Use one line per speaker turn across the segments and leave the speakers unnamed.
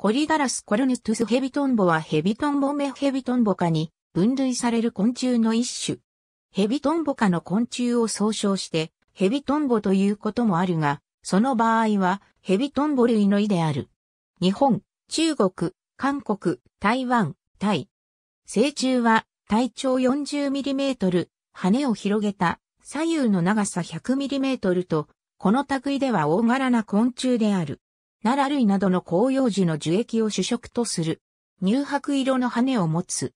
コリガラスコルヌトゥスヘビトンボはヘビトンボメヘビトンボ科に分類される昆虫の一種。ヘビトンボ科の昆虫を総称してヘビトンボということもあるが、その場合はヘビトンボ類の意である。日本、中国、韓国、台湾、タイ。成虫は体長4 0トル、羽を広げた左右の長さ1 0 0トルと、この類では大柄な昆虫である。奈良類などの広葉樹の樹液を主食とする。乳白色の羽を持つ。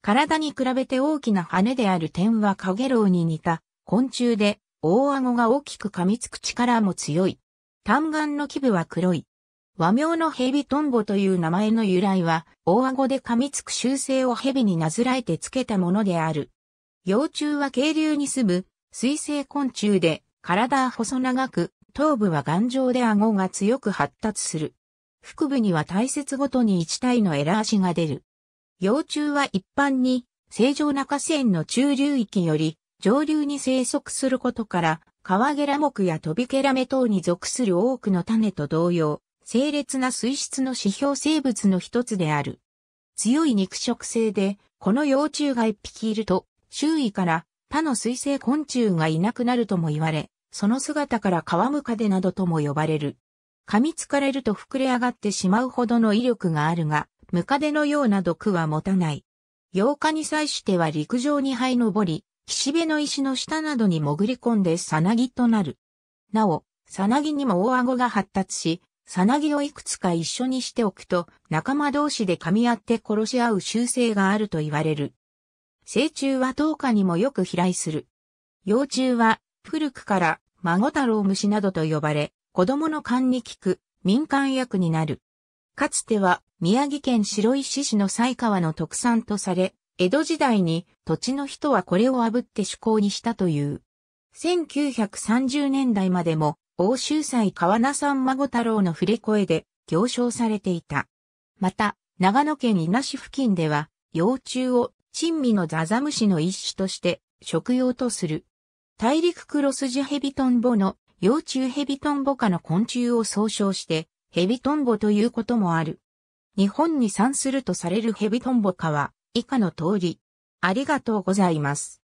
体に比べて大きな羽である点はカゲロウに似た昆虫で、大顎が大きく噛みつく力も強い。単眼の基部は黒い。和名のヘビトンボという名前の由来は、大顎で噛みつく習性をヘビになずらえてつけたものである。幼虫は渓流に住む水生昆虫で、体は細長く、頭部は頑丈で顎が強く発達する。腹部には体節ごとに1体のエラー足が出る。幼虫は一般に正常な河川の中流域より上流に生息することから、川ゲラ目や飛びゲラ目等に属する多くの種と同様、清烈な水質の指標生物の一つである。強い肉食性で、この幼虫が一匹いると、周囲から他の水生昆虫がいなくなるとも言われ、その姿から皮むかでなどとも呼ばれる。噛みつかれると膨れ上がってしまうほどの威力があるが、ムカデのような毒は持たない。8日に際しては陸上に這い登り、岸辺の石の下などに潜り込んでさなぎとなる。なお、さなぎにも大顎が発達し、さなぎをいくつか一緒にしておくと、仲間同士で噛み合って殺し合う習性があると言われる。成虫は10日にもよく飛来する。幼虫は古くから孫太郎虫などと呼ばれ、子供の勘に効く民間薬になる。かつては宮城県白石市の西川の特産とされ、江戸時代に土地の人はこれを炙って趣向にしたという。1930年代までも欧州祭川名産孫太郎の触れ声で行商されていた。また、長野県稲市付近では、幼虫を珍味のザザムシの一種として食用とする大陸クロスジヘビトンボの幼虫ヘビトンボ科の昆虫を総称してヘビトンボということもある。日本に産するとされるヘビトンボ科は以下の通り。ありがとうございます。